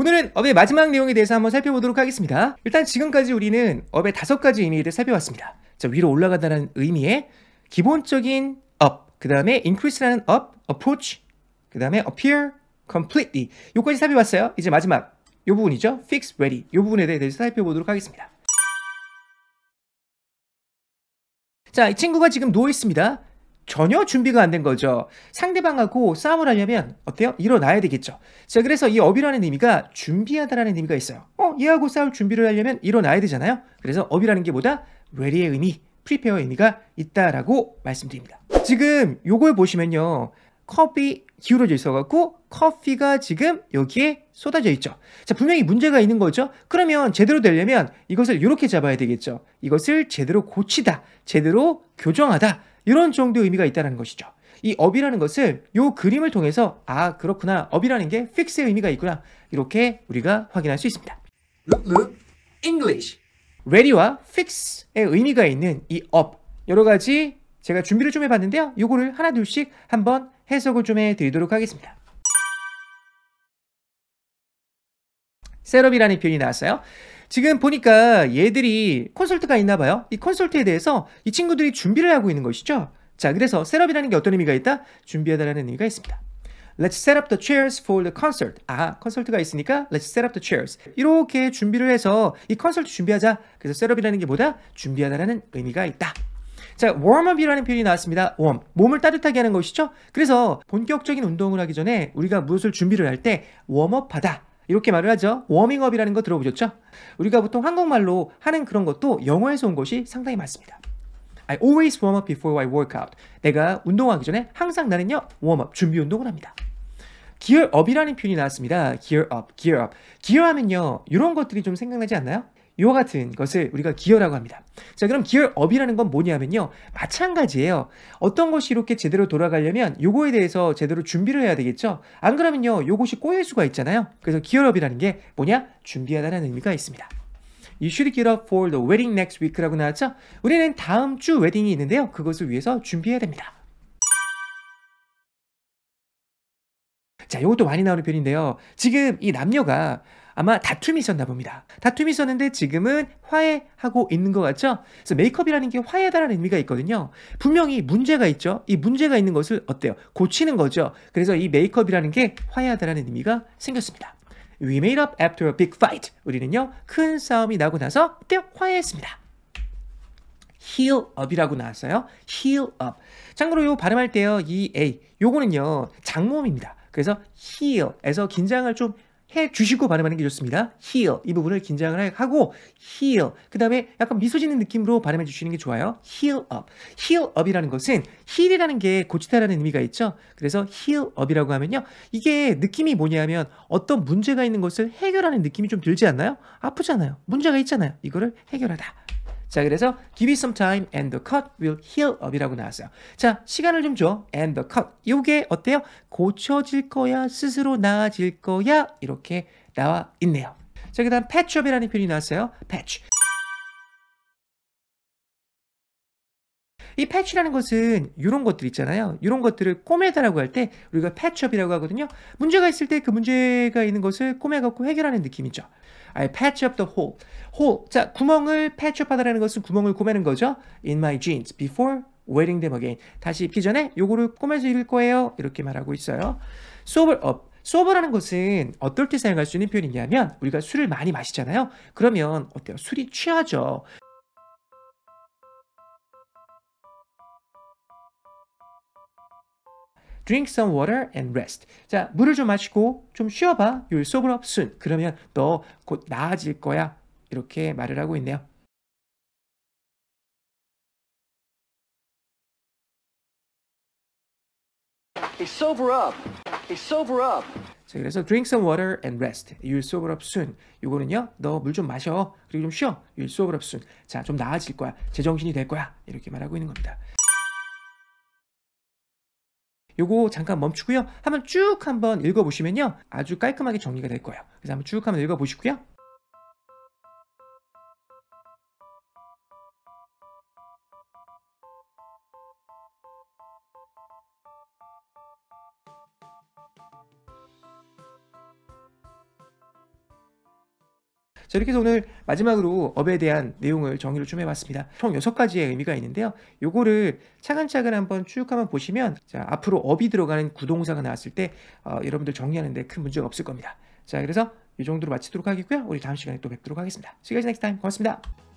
오늘은 업의 마지막 내용에 대해서 한번 살펴보도록 하겠습니다. 일단 지금까지 우리는 업의 다섯 가지 의미를 살펴봤습니다. 자, 위로 올라간다는 의미의 기본적인 업, 그 다음에 increase라는 업, approach, 그 다음에 appear, completely 요까지 살펴봤어요. 이제 마지막 요 부분이죠. fix, ready 요 부분에 대해서 살펴보도록 하겠습니다. 자, 이 친구가 지금 누워 있습니다. 전혀 준비가 안 된 거죠. 상대방하고 싸움을 하려면 어때요? 일어나야 되겠죠. 자, 그래서 이 업이라는 의미가 준비하다라는 의미가 있어요. 어, 얘하고 싸울 준비를 하려면 일어나야 되잖아요. 그래서 업이라는 게 뭐다? r e 의 의미, 프리페어 의 의미가 있다라고 말씀드립니다. 지금 요걸 보시면요. 커피 기울어져 있어갖고 커피가 지금 여기에 쏟아져 있죠. 자, 분명히 문제가 있는 거죠. 그러면 제대로 되려면 이것을 이렇게 잡아야 되겠죠. 이것을 제대로 고치다, 제대로 교정하다, 이런 정도의 의미가 있다는 것이죠. 이 업이라는 것을 요 그림을 통해서 아 그렇구나 업이라는 게픽스의 의미가 있구나 이렇게 우리가 확인할 수 있습니다. English. ready와 fix의 의미가 있는 이 업 여러 가지 제가 준비를 좀 해봤는데요. 요거를 하나 둘씩 한번 해석을 좀 해드리도록 하겠습니다. 셋업이라는 표현이 나왔어요. 지금 보니까 얘들이 콘솔트가 있나 봐요. 이 콘솔트에 대해서 이 친구들이 준비를 하고 있는 것이죠. 자, 그래서 셋업이라는 게 어떤 의미가 있다? 준비하다라는 의미가 있습니다. Let's set up the chairs for the concert. 아, 콘서트가 있으니까 let's set up the chairs. 이렇게 준비를 해서 이 콘서트 준비하자. 그래서 s e 이라는게 뭐다? 준비하다라는 의미가 있다. 자, warm up이라는 표현이 나왔습니다. warm. 몸을 따뜻하게 하는 것이죠. 그래서 본격적인 운동을 하기 전에 우리가 무엇을 준비를 할 때 warm up 하다. 이렇게 말을 하죠. 워밍업이라는 거 들어보셨죠? 우리가 보통 한국말로 하는 그런 것도 영어에서 온 것이 상당히 많습니다. I always warm up before I work out. 내가 운동하기 전에 항상 나는요, 웜업, 준비 운동을 합니다. 기어 업이라는 표현이 나왔습니다. 기어 업, 기어 업. 기어 하면요, 이런 것들이 좀 생각나지 않나요? 이와 같은 것을 우리가 기여라고 합니다. 자, 그럼 기여업이라는 건 뭐냐면요. 마찬가지예요. 어떤 것이 이렇게 제대로 돌아가려면 요거에 대해서 제대로 준비를 해야 되겠죠. 안 그러면요. 요것이 꼬일 수가 있잖아요. 그래서 기여업이라는 게 뭐냐? 준비하다는 의미가 있습니다. You should get up for the wedding next week라고 나왔죠? 우리는 다음 주 웨딩이 있는데요. 그것을 위해서 준비해야 됩니다. 자, 이것도 많이 나오는 편인데요. 지금 이 남녀가 아마 다툼이 있었나 봅니다. 다툼이 있었는데 지금은 화해하고 있는 것 같죠? 그래서 메이크업이라는 게 화해다라는 의미가 있거든요. 분명히 문제가 있죠. 이 문제가 있는 것을 어때요? 고치는 거죠. 그래서 이 메이크업이라는 게 화해하다라는 의미가 생겼습니다. We made up after a big fight. 우리는요 큰 싸움이 나고 나서 그때 화해했습니다. heal up이라고 나왔어요. heal up. 참고로 요 발음할 때요 이 a 요거는요 장모음입니다. 그래서 heal에서 긴장을 좀해 주시고 발음하는 게 좋습니다. here 이 부분을 긴장을 하고 here 그 다음에 약간 미소 짓는 느낌으로 발음해 주시는 게 좋아요. heal up. heal up이라는 것은 heal이라는 게 고치다라는 의미가 있죠. 그래서 heal up이라고 하면요. 이게 느낌이 뭐냐면 어떤 문제가 있는 것을 해결하는 느낌이 좀 들지 않나요? 아프잖아요. 문제가 있잖아요. 이거를 해결하다. 자, 그래서 give it some time and the cut will heal up이라고 나왔어요. 자, 시간을 좀 줘. and the cut. 이게 어때요? 고쳐질 거야, 스스로 나아질 거야 이렇게 나와 있네요. 자, 그 다음 patchup이라는 표현이 나왔어요. patch. 이 패치라는 것은 이런 것들 있잖아요. 이런 것들을 꼬매다라고 할 때 우리가 패치업이라고 하거든요. 문제가 있을 때 그 문제가 있는 것을 꼬매갖고 해결하는 느낌이죠. I patch up the hole. hole. 자, 구멍을 패치업하다라는 것은 구멍을 꼬매는 거죠. In my jeans before wearing them again. 다시 입기 전에 요거를 꼬매서 입을 거예요. 이렇게 말하고 있어요. sober up. 소버라는 것은 어떨 때 사용할 수 있는 표현이냐면 우리가 술을 많이 마시잖아요. 그러면 어때요? 술이 취하죠. drink some water and rest. 자, 물을 좀 마시고 좀 쉬어봐. You'll sober up soon. 그러면 너 곧 나아질 거야. 이렇게 말을 하고 있네요. sober up. sober up. 자, 그래서 drink some water and rest. You'll sober up soon. 이거는요, 너 물 좀 마셔. 그리고 좀 쉬어. You'll sober up soon. 자, 좀 나아질 거야. 제정신이 될 거야. 이렇게 말하고 있는 겁니다. 요거 잠깐 멈추고요. 한번 쭉 한번 읽어보시면요. 아주 깔끔하게 정리가 될 거예요. 그래서 한번 쭉 한번 읽어보시고요. 자, 이렇게 해서 오늘 마지막으로 업에 대한 내용을 정의를 좀 해봤습니다. 총 6가지의 의미가 있는데요. 요거를 차근차근 한번 쭉 한번 보시면 자, 앞으로 업이 들어가는 구동사가 나왔을 때 어, 여러분들 정리하는데 큰 문제가 없을 겁니다. 자, 그래서 이 정도로 마치도록 하겠고요. 우리 다음 시간에 또 뵙도록 하겠습니다. 시간이 you g u next time. 고맙습니다.